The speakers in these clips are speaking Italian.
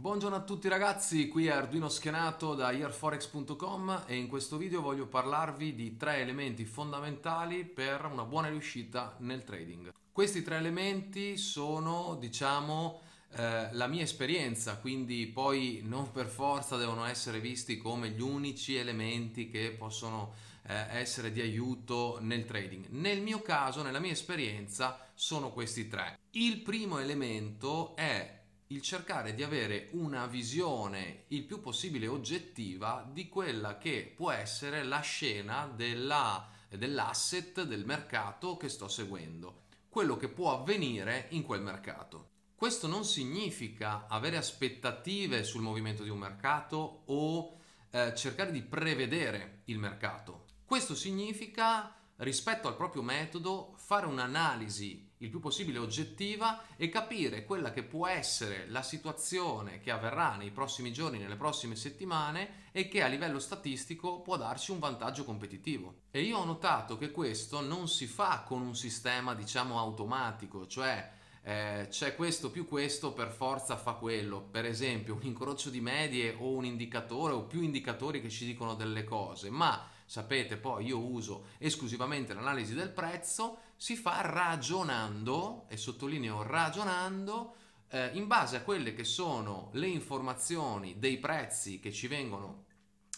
Buongiorno a tutti ragazzi, qui è Arduino Schenato da yearforex.com e in questo video voglio parlarvi di tre elementi fondamentali per una buona riuscita nel trading. Questi tre elementi sono, diciamo, eh, la mia esperienza, quindi poi non per forza devono essere visti come gli unici elementi che possono eh, essere di aiuto nel trading. Nel mio caso, nella mia esperienza, sono questi tre. Il primo elemento è il cercare di avere una visione il più possibile oggettiva di quella che può essere la scena della, dell'asset, del mercato che sto seguendo, quello che può avvenire in quel mercato. Questo non significa avere aspettative sul movimento di un mercato o eh, cercare di prevedere il mercato. Questo significa rispetto al proprio metodo, fare un'analisi il più possibile oggettiva e capire quella che può essere la situazione che avverrà nei prossimi giorni, nelle prossime settimane e che a livello statistico può darci un vantaggio competitivo. E io ho notato che questo non si fa con un sistema diciamo automatico, cioè eh, c'è questo più questo per forza fa quello, per esempio un incrocio di medie o un indicatore o più indicatori che ci dicono delle cose, ma sapete poi io uso esclusivamente l'analisi del prezzo, si fa ragionando, e sottolineo ragionando, eh, in base a quelle che sono le informazioni dei prezzi che ci vengono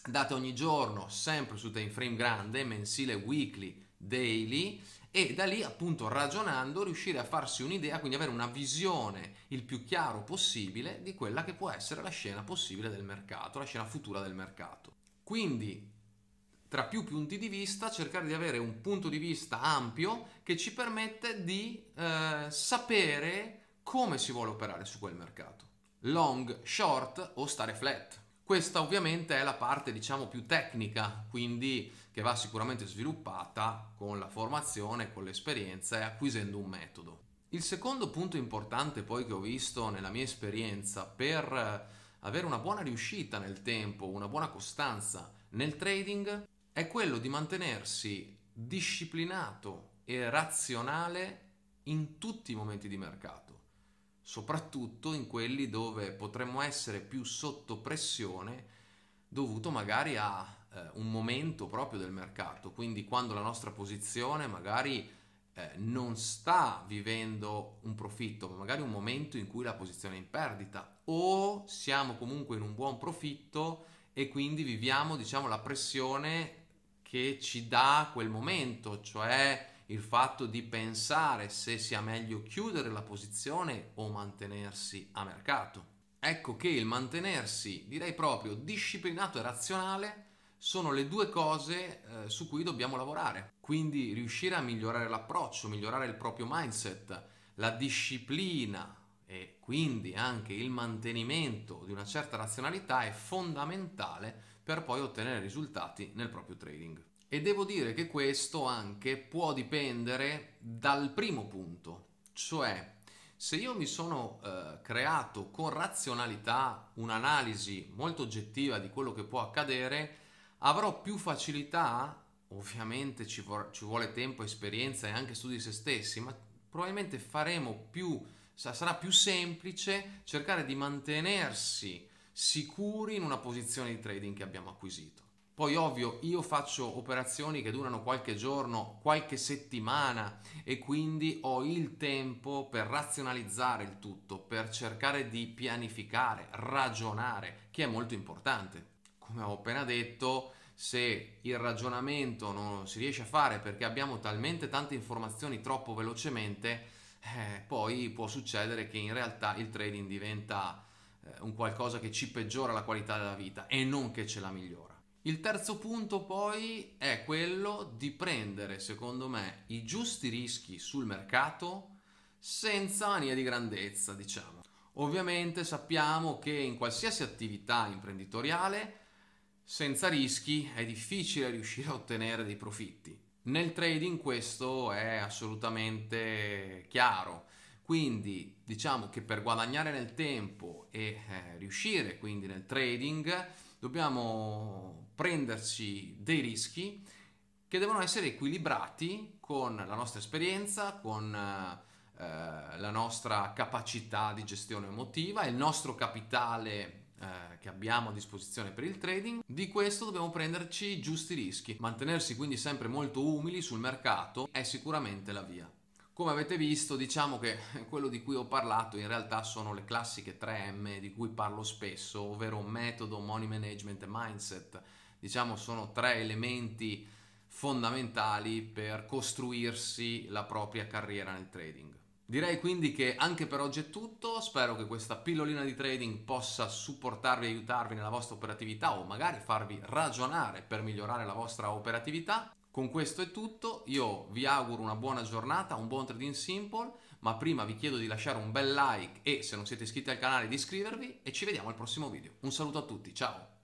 date ogni giorno, sempre su time frame grande, mensile, weekly, daily e da lì appunto ragionando riuscire a farsi un'idea, quindi avere una visione il più chiaro possibile di quella che può essere la scena possibile del mercato, la scena futura del mercato. Quindi tra più punti di vista, cercare di avere un punto di vista ampio che ci permette di eh, sapere come si vuole operare su quel mercato. Long, short o stare flat. Questa ovviamente è la parte diciamo più tecnica, quindi che va sicuramente sviluppata con la formazione, con l'esperienza e acquisendo un metodo. Il secondo punto importante poi che ho visto nella mia esperienza per avere una buona riuscita nel tempo, una buona costanza nel trading è quello di mantenersi disciplinato e razionale in tutti i momenti di mercato soprattutto in quelli dove potremmo essere più sotto pressione dovuto magari a eh, un momento proprio del mercato, quindi quando la nostra posizione magari eh, non sta vivendo un profitto, ma magari un momento in cui la posizione è in perdita o siamo comunque in un buon profitto e quindi viviamo diciamo la pressione che ci dà quel momento, cioè il fatto di pensare se sia meglio chiudere la posizione o mantenersi a mercato. Ecco che il mantenersi, direi proprio disciplinato e razionale, sono le due cose eh, su cui dobbiamo lavorare. Quindi riuscire a migliorare l'approccio, migliorare il proprio mindset, la disciplina e quindi anche il mantenimento di una certa razionalità è fondamentale per poi ottenere risultati nel proprio trading. E devo dire che questo anche può dipendere dal primo punto, cioè se io mi sono eh, creato con razionalità un'analisi molto oggettiva di quello che può accadere, avrò più facilità, ovviamente ci, vor- ci vuole tempo, esperienza e anche studi di se stessi, ma probabilmente faremo più, sarà più semplice cercare di mantenersi sicuri in una posizione di trading che abbiamo acquisito. Poi ovvio, io faccio operazioni che durano qualche giorno, qualche settimana e quindi ho il tempo per razionalizzare il tutto, per cercare di pianificare, ragionare, che è molto importante. Come ho appena detto, se il ragionamento non si riesce a fare perché abbiamo talmente tante informazioni troppo velocemente, eh, poi può succedere che in realtà il trading diventa eh, un qualcosa che ci peggiora la qualità della vita e non che ce la migliora. Il terzo punto poi è quello di prendere, secondo me, i giusti rischi sul mercato senza mania di grandezza, diciamo. Ovviamente sappiamo che in qualsiasi attività imprenditoriale senza rischi è difficile riuscire a ottenere dei profitti. Nel trading questo è assolutamente chiaro. Quindi diciamo che per guadagnare nel tempo e eh, riuscire quindi nel trading dobbiamo prenderci dei rischi che devono essere equilibrati con la nostra esperienza, con eh, eh la nostra capacità di gestione emotiva, e il nostro capitale eh, che abbiamo a disposizione per il trading, di questo dobbiamo prenderci i giusti rischi. Mantenersi quindi sempre molto umili sul mercato è sicuramente la via. Come avete visto, diciamo che quello di cui ho parlato in realtà sono le classiche 3M di cui parlo spesso, ovvero metodo, money management e mindset diciamo sono tre elementi fondamentali per costruirsi la propria carriera nel trading. Direi quindi che anche per oggi è tutto, spero che questa pillolina di trading possa supportarvi e aiutarvi nella vostra operatività o magari farvi ragionare per migliorare la vostra operatività. Con questo è tutto, io vi auguro una buona giornata, un buon trading simple, ma prima vi chiedo di lasciare un bel like e se non siete iscritti al canale di iscrivervi e ci vediamo al prossimo video. Un saluto a tutti, ciao!